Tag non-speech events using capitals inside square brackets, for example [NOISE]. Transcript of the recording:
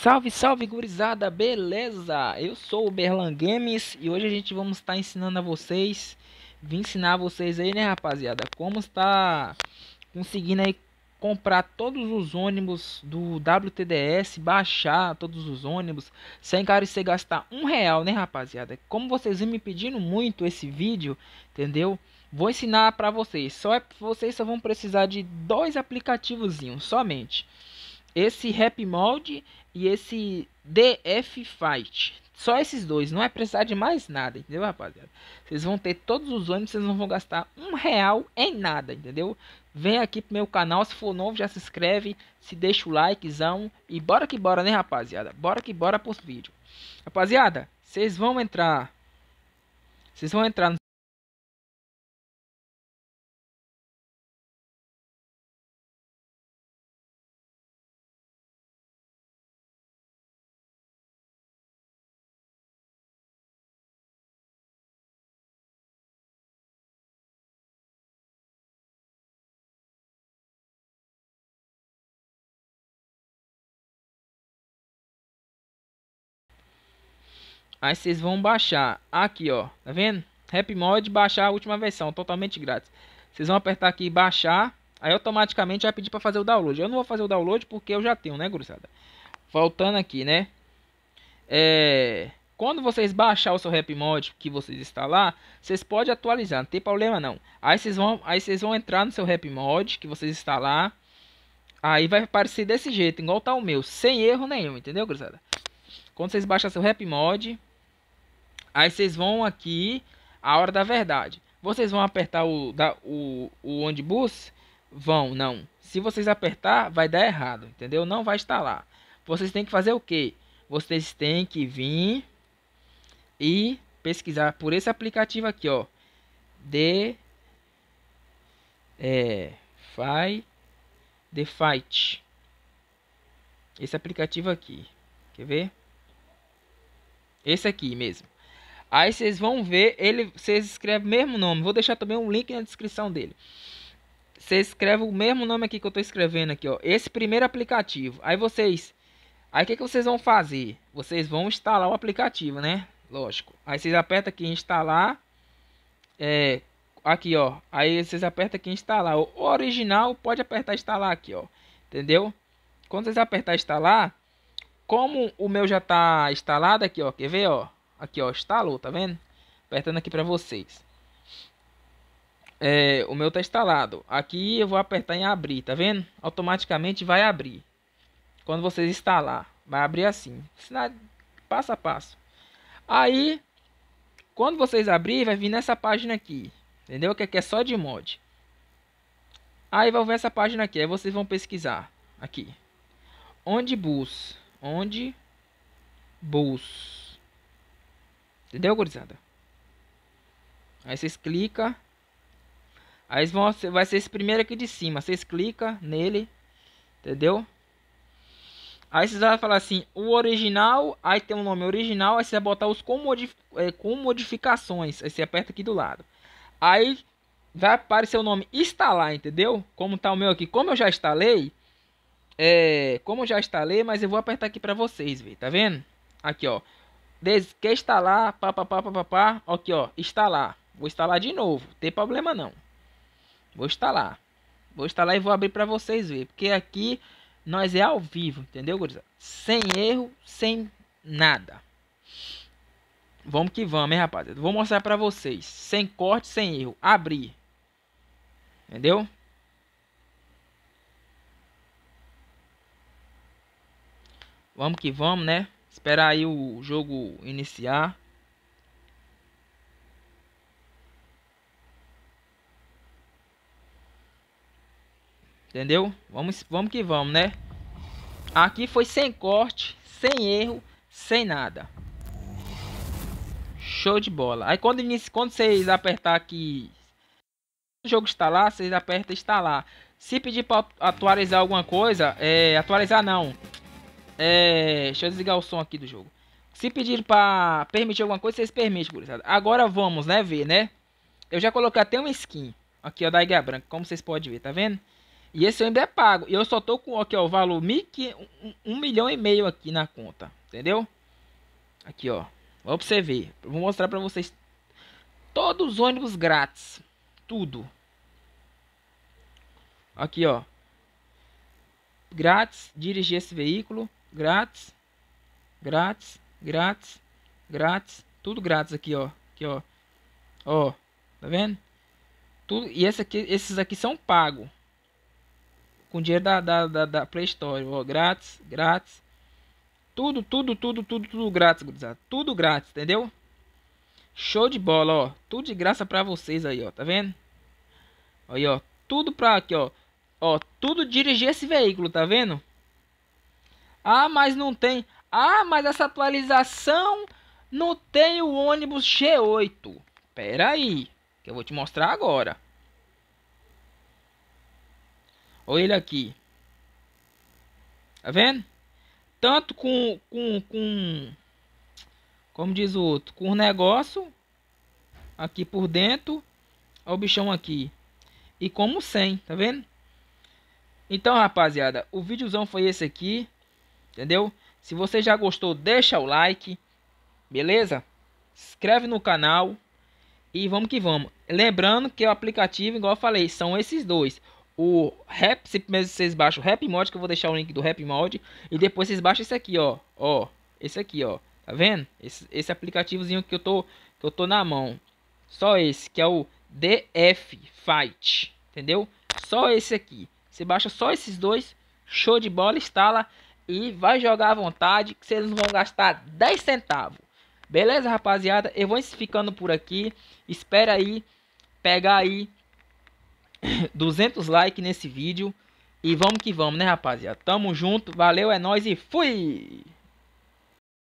Salve, salve gurizada, beleza? Eu sou o Berlan Games e hoje a gente vamos estar tá ensinando a vocês, vim ensinar a vocês aí, né, rapaziada, como está conseguindo aí comprar todos os ônibus do WTDS, baixar todos os ônibus, sem você gastar um real, né, rapaziada? Como vocês vêm me pedindo muito esse vídeo, entendeu? Vou ensinar para vocês. Só é, vocês só vão precisar de dois aplicativozinhos somente esse Rap Molde e esse DF Fight. Só esses dois, não é precisar de mais nada, entendeu, rapaziada? Vocês vão ter todos os ônibus vocês não vão gastar um real em nada, entendeu? Vem aqui pro meu canal, se for novo já se inscreve, se deixa o likezão e bora que bora, né, rapaziada? Bora que bora pros vídeos. Rapaziada, vocês vão entrar... Vocês vão entrar no Aí vocês vão baixar aqui, ó. Tá vendo? Rap Mod, baixar a última versão, totalmente grátis. Vocês vão apertar aqui baixar. Aí automaticamente vai pedir para fazer o download. Eu não vou fazer o download porque eu já tenho, né, gurizada? Voltando aqui, né? É... Quando vocês baixar o seu Rap Mod que vocês instalar, vocês podem atualizar, não tem problema não. Aí vocês vão, aí vocês vão entrar no seu Rap Mod que vocês instalar. Aí vai aparecer desse jeito, igual tá o meu, sem erro nenhum, entendeu, gurizada? Quando vocês baixar seu Rap Mod, Aí vocês vão aqui, a hora da verdade. Vocês vão apertar o, da, o, o onibus? Vão, não. Se vocês apertar, vai dar errado, entendeu? Não vai instalar. Vocês têm que fazer o quê? Vocês têm que vir e pesquisar por esse aplicativo aqui, ó. The é, The Fight. Esse aplicativo aqui. Quer ver? Esse aqui mesmo. Aí vocês vão ver, ele, vocês escrevem o mesmo nome. Vou deixar também um link na descrição dele. Você escreve o mesmo nome aqui que eu estou escrevendo aqui, ó. Esse primeiro aplicativo. Aí vocês, aí o que, que vocês vão fazer? Vocês vão instalar o aplicativo, né? Lógico. Aí vocês apertam aqui em instalar. É, aqui, ó. Aí vocês apertam aqui em instalar. O original pode apertar instalar aqui, ó. Entendeu? Quando vocês apertar instalar, como o meu já está instalado aqui, ó. Quer ver, ó? Aqui, ó, instalou, tá vendo? Apertando aqui pra vocês. É, o meu tá instalado. Aqui eu vou apertar em abrir, tá vendo? Automaticamente vai abrir. Quando vocês instalar, vai abrir assim. Passo a passo. Aí, quando vocês abrir, vai vir nessa página aqui. Entendeu? Que aqui é só de mod. Aí vai ver essa página aqui. Aí vocês vão pesquisar. Aqui. Onde bus. Onde bus. Entendeu, gurizada? Aí vocês clicam. Aí vão, vai ser esse primeiro aqui de cima. Vocês clicam nele. Entendeu? Aí vocês vão falar assim, o original, aí tem o um nome original, aí você vai botar os com, modif é, com modificações. Aí você aperta aqui do lado. Aí vai aparecer o nome instalar, entendeu? Como tá o meu aqui. Como eu já instalei, é, como eu já instalei, mas eu vou apertar aqui pra vocês, ver, tá vendo? Aqui, ó. Diz, que instalar, papapá, papapá. Aqui, ó, instalar. Vou instalar de novo, tem problema não. Vou instalar. Vou instalar e vou abrir para vocês ver, porque aqui nós é ao vivo, entendeu, gurizada? Sem erro, sem nada. Vamos que vamos, hein, rapaziada? Vou mostrar para vocês, sem corte, sem erro. Abrir. Entendeu? Vamos que vamos, né? Esperar aí o jogo iniciar. Entendeu? Vamos, vamos que vamos, né? Aqui foi sem corte, sem erro, sem nada. Show de bola. Aí quando, quando vocês apertar aqui... O jogo instalar, vocês apertam instalar. Se pedir para atualizar alguma coisa, é... Atualizar não. É, deixa eu desligar o som aqui do jogo. Se pedir para permitir alguma coisa, vocês permitem, gurizada. Agora vamos, né, ver, né? Eu já coloquei até uma skin aqui, ó, da Iga Branca, como vocês podem ver, tá vendo? E esse ainda é pago. E eu só tô com aqui, ó, o valor 1, um, um milhão e meio aqui na conta, entendeu? Aqui, ó. Vou pra você ver. Vou mostrar pra vocês todos os ônibus grátis. Tudo. Aqui, ó. Grátis dirigir esse veículo grátis, grátis, grátis, grátis, tudo grátis aqui, ó, aqui, ó, ó, tá vendo? Tudo, e esse aqui, esses aqui são pago com dinheiro da, da, da, da Play Store, ó, grátis, grátis, tudo, tudo, tudo, tudo, tudo grátis, gurizada, tudo grátis, entendeu? Show de bola, ó, tudo de graça pra vocês aí, ó, tá vendo? Aí, ó, tudo pra aqui, ó, ó, tudo dirigir esse veículo, tá vendo? Ah, mas não tem. Ah, mas essa atualização não tem o ônibus G8. Pera aí, que eu vou te mostrar agora. Olha ele aqui. Tá vendo? Tanto com, com, com como diz o outro, com o negócio aqui por dentro, ó o bichão aqui. E como sem, tá vendo? Então, rapaziada, o vídeozão foi esse aqui. Entendeu? Se você já gostou, deixa o like. Beleza? Se inscreve no canal. E vamos que vamos. Lembrando que o aplicativo, igual eu falei, são esses dois. O Rap, se primeiro vocês baixam o Rap Mod, que eu vou deixar o link do Rap Mod. E depois vocês baixam esse aqui, ó. Ó, esse aqui, ó. Tá vendo? Esse, esse aplicativozinho que eu, tô, que eu tô na mão. Só esse, que é o DF Fight. Entendeu? Só esse aqui. Você baixa só esses dois. Show de bola, instala e vai jogar à vontade, que vocês não vão gastar 10 centavos. Beleza, rapaziada? Eu vou ficando por aqui. Espera aí pegar aí 200 [COUGHS] likes nesse vídeo. E vamos que vamos, né, rapaziada? Tamo junto, valeu, é nóis e fui!